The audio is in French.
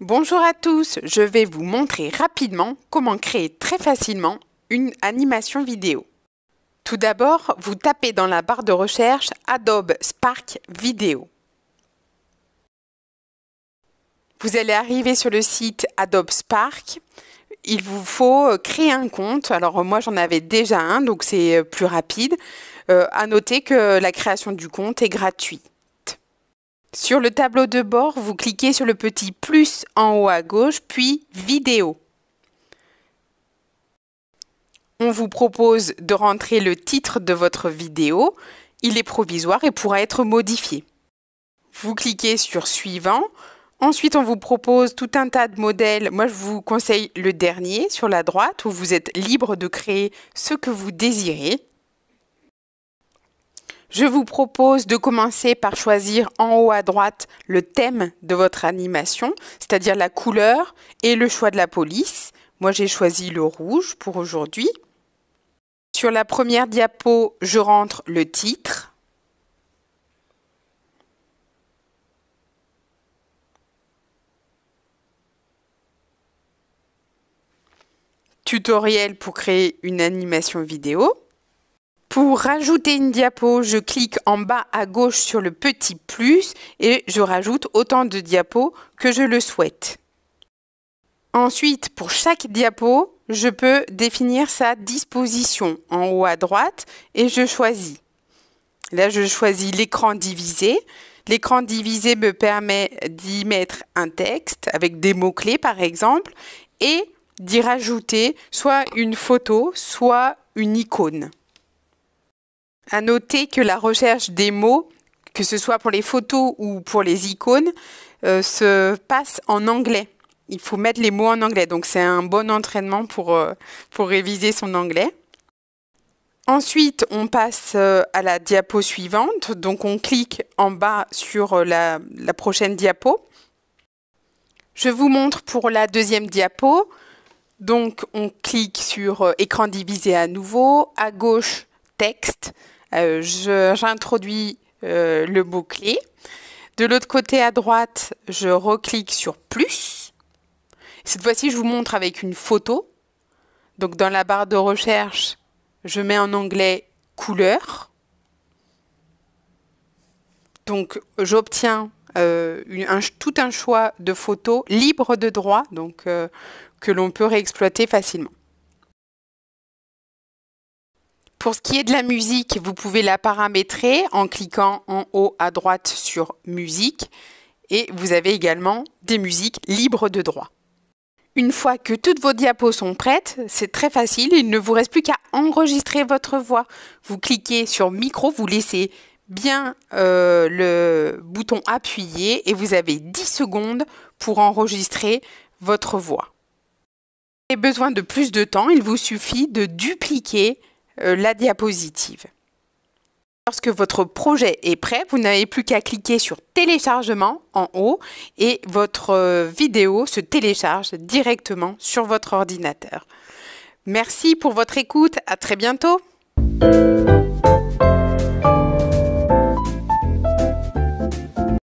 Bonjour à tous, je vais vous montrer rapidement comment créer très facilement une animation vidéo. Tout d'abord, vous tapez dans la barre de recherche Adobe Spark Video. Vous allez arriver sur le site Adobe Spark il vous faut euh, créer un compte. Alors euh, moi j'en avais déjà un, donc c'est euh, plus rapide. à noter que la création du compte est gratuite. Sur le tableau de bord, vous cliquez sur le petit plus en haut à gauche, puis vidéo. On vous propose de rentrer le titre de votre vidéo. Il est provisoire et pourra être modifié. Vous cliquez sur suivant, Ensuite, on vous propose tout un tas de modèles. Moi, je vous conseille le dernier sur la droite où vous êtes libre de créer ce que vous désirez. Je vous propose de commencer par choisir en haut à droite le thème de votre animation, c'est-à-dire la couleur et le choix de la police. Moi, j'ai choisi le rouge pour aujourd'hui. Sur la première diapo, je rentre le titre. tutoriel pour créer une animation vidéo. Pour rajouter une diapo, je clique en bas à gauche sur le petit plus et je rajoute autant de diapos que je le souhaite. Ensuite, pour chaque diapo, je peux définir sa disposition en haut à droite et je choisis. Là, je choisis l'écran divisé. L'écran divisé me permet d'y mettre un texte avec des mots-clés par exemple et d'y rajouter soit une photo, soit une icône. À noter que la recherche des mots, que ce soit pour les photos ou pour les icônes, euh, se passe en anglais. Il faut mettre les mots en anglais, donc c'est un bon entraînement pour, euh, réviser son anglais. Ensuite, on passe euh, à la diapo suivante. Donc, on clique en bas sur la prochaine diapo. Je vous montre pour la deuxième diapo donc on clique sur euh, écran divisé à nouveau, à gauche texte, euh, j'introduis euh, le mot-clé. De l'autre côté à droite, je reclique sur plus. Cette fois-ci, je vous montre avec une photo. Donc dans la barre de recherche, je mets en anglais couleur. Donc j'obtiens euh, tout un choix de photos libres de droit, donc euh, que l'on peut réexploiter facilement. Pour ce qui est de la musique, vous pouvez la paramétrer en cliquant en haut à droite sur Musique et vous avez également des musiques libres de droit. Une fois que toutes vos diapos sont prêtes, c'est très facile, il ne vous reste plus qu'à enregistrer votre voix. Vous cliquez sur micro, vous laissez bien euh, le bouton appuyer et vous avez 10 secondes pour enregistrer votre voix. Si vous avez besoin de plus de temps, il vous suffit de dupliquer euh, la diapositive. Lorsque votre projet est prêt, vous n'avez plus qu'à cliquer sur téléchargement en haut et votre euh, vidéo se télécharge directement sur votre ordinateur. Merci pour votre écoute, à très bientôt.